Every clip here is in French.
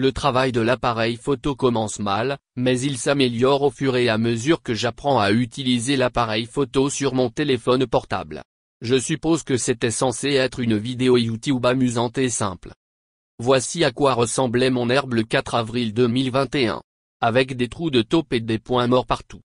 Le travail de l'appareil photo commence mal, mais il s'améliore au fur et à mesure que j'apprends à utiliser l'appareil photo sur mon téléphone portable. Je suppose que c'était censé être une vidéo YouTube amusante et simple. Voici à quoi ressemblait mon herbe le 4 avril 2021. Avec des trous de taupe et des points morts partout.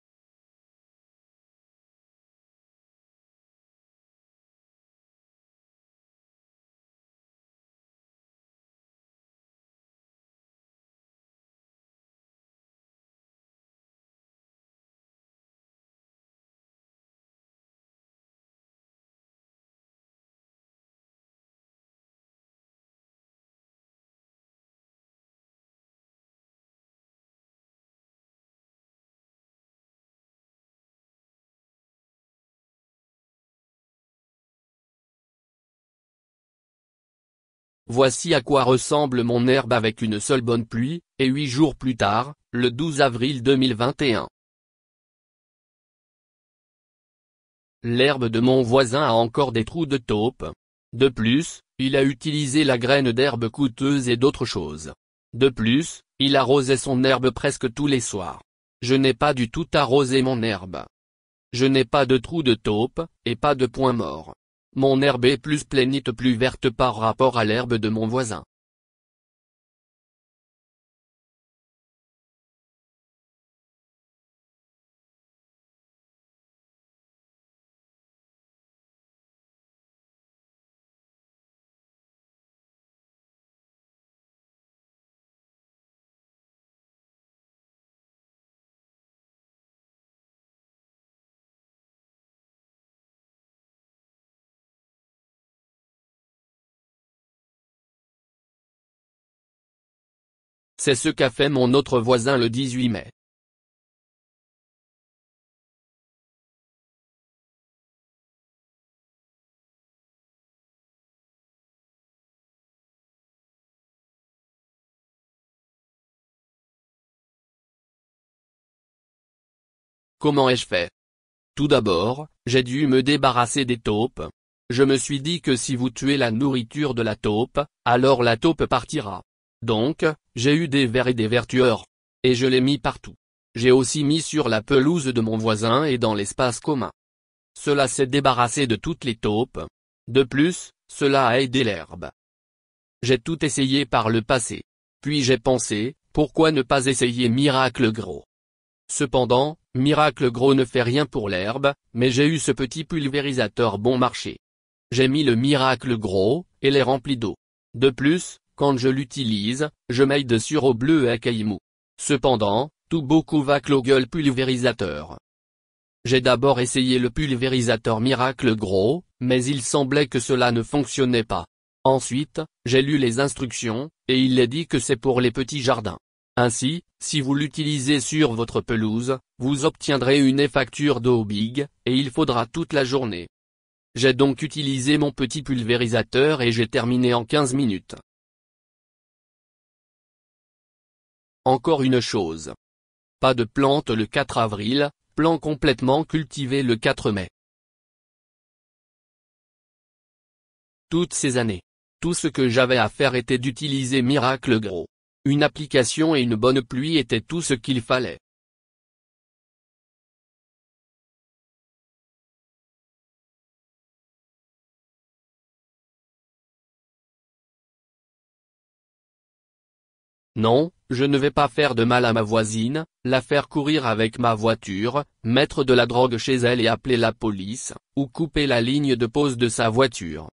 Voici à quoi ressemble mon herbe avec une seule bonne pluie, et huit jours plus tard, le 12 avril 2021. L'herbe de mon voisin a encore des trous de taupe. De plus, il a utilisé la graine d'herbe coûteuse et d'autres choses. De plus, il arrosait son herbe presque tous les soirs. Je n'ai pas du tout arrosé mon herbe. Je n'ai pas de trous de taupe, et pas de point mort. Mon herbe est plus plénite plus verte par rapport à l'herbe de mon voisin. C'est ce qu'a fait mon autre voisin le 18 mai. Comment ai-je fait Tout d'abord, j'ai dû me débarrasser des taupes. Je me suis dit que si vous tuez la nourriture de la taupe, alors la taupe partira. Donc, j'ai eu des verres et des vertueurs. Et je l'ai mis partout. J'ai aussi mis sur la pelouse de mon voisin et dans l'espace commun. Cela s'est débarrassé de toutes les taupes. De plus, cela a aidé l'herbe. J'ai tout essayé par le passé. Puis j'ai pensé, pourquoi ne pas essayer Miracle Gros Cependant, Miracle Gros ne fait rien pour l'herbe, mais j'ai eu ce petit pulvérisateur bon marché. J'ai mis le Miracle Gros, et les remplis d'eau. De plus, quand je l'utilise, je maille de sur au bleu à caïmou. Cependant, tout beaucoup va gueule pulvérisateur. J'ai d'abord essayé le pulvérisateur miracle gros, mais il semblait que cela ne fonctionnait pas. Ensuite, j'ai lu les instructions, et il est dit que c'est pour les petits jardins. Ainsi, si vous l'utilisez sur votre pelouse, vous obtiendrez une facture d'eau big, et il faudra toute la journée. J'ai donc utilisé mon petit pulvérisateur et j'ai terminé en 15 minutes. Encore une chose. Pas de plantes le 4 avril, plan complètement cultivé le 4 mai. Toutes ces années. Tout ce que j'avais à faire était d'utiliser Miracle Gros. Une application et une bonne pluie étaient tout ce qu'il fallait. Non, je ne vais pas faire de mal à ma voisine, la faire courir avec ma voiture, mettre de la drogue chez elle et appeler la police, ou couper la ligne de pose de sa voiture.